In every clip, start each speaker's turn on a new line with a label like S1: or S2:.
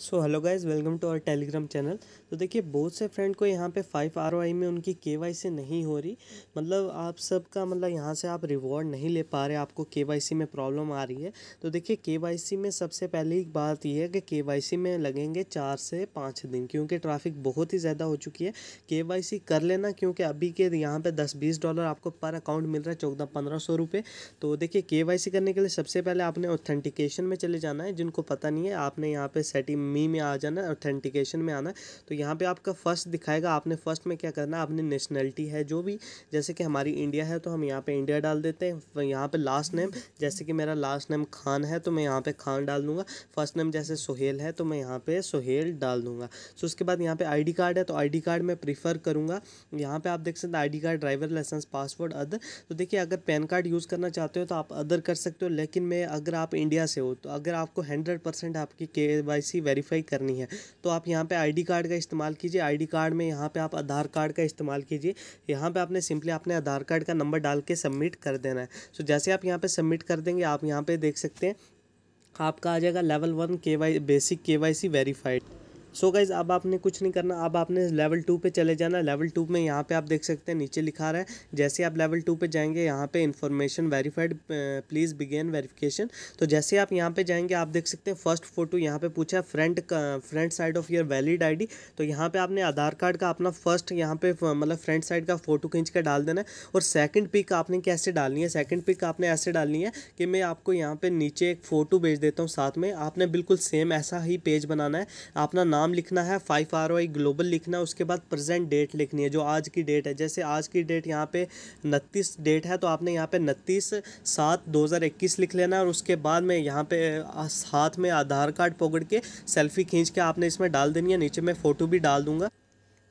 S1: so hello guys welcome to our Telegram channel तो देखिए बहुत से फ्रेंड को यहाँ पे फाइव आर में उनकी के वाई सी नहीं हो रही मतलब आप सब का मतलब यहाँ से आप रिवॉर्ड नहीं ले पा रहे आपको के वाई सी में प्रॉब्लम आ रही है तो देखिए के वाई सी में सबसे पहली बात यह है कि के वाई सी में लगेंगे चार से पाँच दिन क्योंकि ट्रैफिक बहुत ही ज़्यादा हो चुकी है के वाई सी कर लेना क्योंकि अभी के यहाँ पर दस बीस डॉलर आपको पर अकाउंट मिल रहा है चौदह पंद्रह सौ रुपये तो देखिए के वाई सी करने के लिए सबसे पहले आपने ऑथेंटिकेशन में चले जाना है जिनको पता नहीं है आपने यहाँ पर सेटिंग मी में आ जाना ऑथेंटिकेशन में आना तो यहाँ पे आपका फर्स्ट दिखाएगा आपने फर्स्ट में क्या करना अपनी नेशनलिटी है जो भी जैसे कि हमारी इंडिया है तो हम यहाँ पे इंडिया डाल देते हैं यहाँ पे लास्ट नेम जैसे कि मेरा लास्ट नेम खान है तो मैं यहाँ पे खान डाल दूँगा फर्स्ट नेम जैसे सुहेल है तो मैं यहाँ पे सुहेल डाल दूँगा सो तो उसके बाद यहाँ पे आई कार्ड है तो आई कार्ड मैं प्रीफर करूँगा यहाँ पे आप देख सकते हैं D card driver licence password other तो देखिए अगर पैन कार्ड यूज़ करना चाहते हो तो आप अदर कर सकते हो लेकिन मैं अगर आप इंडिया से हो तो अगर आपको हंड्रेड परसेंट आपकी के वाई सी वेरीफाई करनी है तो आप यहाँ पे आईडी कार्ड का इस्तेमाल कीजिए आईडी कार्ड में यहाँ पे आप आधार कार्ड का इस्तेमाल कीजिए यहाँ पे आपने सिंपली अपने आधार कार्ड का नंबर डाल के सबमिट कर देना है सो तो जैसे आप यहाँ पे सबमिट कर देंगे आप यहाँ पे देख सकते हैं आपका आ जाएगा level one K Y basic K Y C verified so so guys अब आपने कुछ नहीं करना अब आपने लेवल टू पे चले जाना लेवल टू में यहाँ पे आप देख सकते हैं नीचे लिखा रहा है जैसे आप लेवल टू पे जाएंगे यहाँ पे information verified please begin verification तो जैसे आप यहाँ पे जाएंगे आप देख सकते हैं फर्स्ट फोटो यहाँ पे पूछा है front front side of your valid I तो यहाँ पर आपने आधार कार्ड का अपना फर्स्ट यहाँ पे मतलब फ्रंट साइड का फ़ोटो खींच कर डाल देना है और सेकेंड पिक आपने कैसे डालनी है सेकेंड पिक आपने ऐसे डालनी है कि मैं आपको यहाँ पर नीचे एक फ़ोटो भेज देता हूँ साथ में आपने बिल्कुल सेम ऐसा ही पेज बनाना है अपना नाम लिखना है फाइव आर वाई ग्लोबल लिखना है उसके बाद प्रेजेंट डेट लिखनी है जो आज की डेट है जैसे आज की डेट यहाँ पे उनतीस डेट है तो आपने यहाँ पे उनतीस सात दो हज़ार इक्कीस लिख लेना है और उसके बाद में यहाँ पे हाथ में आधार कार्ड पकड़ के सेल्फी खींच के आपने इसमें डाल देनी है नीचे मैं फ़ोटो भी डाल दूंगा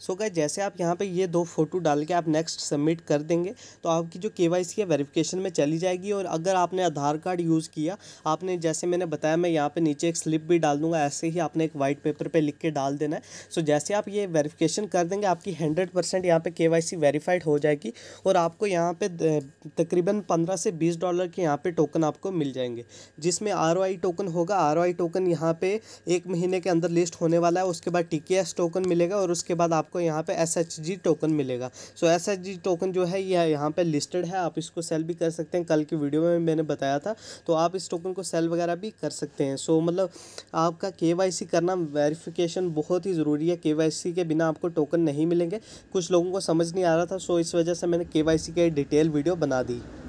S1: सो so गए जैसे आप यहाँ पे ये दो फोटो डाल के आप नेक्स्ट सबमिट कर देंगे तो आपकी जो के वाई सी है वेरिफिकेशन में चली जाएगी और अगर आपने आधार कार्ड यूज़ किया आपने जैसे मैंने बताया मैं यहाँ पे नीचे एक स्लिप भी डाल दूंगा ऐसे ही आपने एक वाइट पेपर पे लिख के डाल देना है सो so जैसे आप ये वेरीफ़िकेशन कर देंगे आपकी हंड्रेड परसेंट यहाँ पर के वाई सी वेरीफाइड हो जाएगी और आपको यहाँ पर तकरीबन पंद्रह से बीस डॉलर के यहाँ पर टोकन आपको मिल जाएंगे जिसमें आर ओ आई टोकन होगा आर ओ आई टोकन यहाँ पर एक महीने के अंदर लिस्ट होने वाला है उसके बाद टी एस टोकन मिलेगा और उसके बाद आप आपको यहाँ पे जी टोकन मिलेगा सो एच जी टोकन जो है यह यहाँ पे लिस्टेड है आप इसको सेल भी कर सकते हैं कल की वीडियो में मैंने बताया था तो आप इस टोकन को सेल वगैरह भी कर सकते हैं सो so, मतलब आपका के करना वेरीफिकेशन बहुत ही ज़रूरी है के के बिना आपको टोकन नहीं मिलेंगे कुछ लोगों को समझ नहीं आ रहा था सो so इस वजह से मैंने के की डिटेल वीडियो बना दी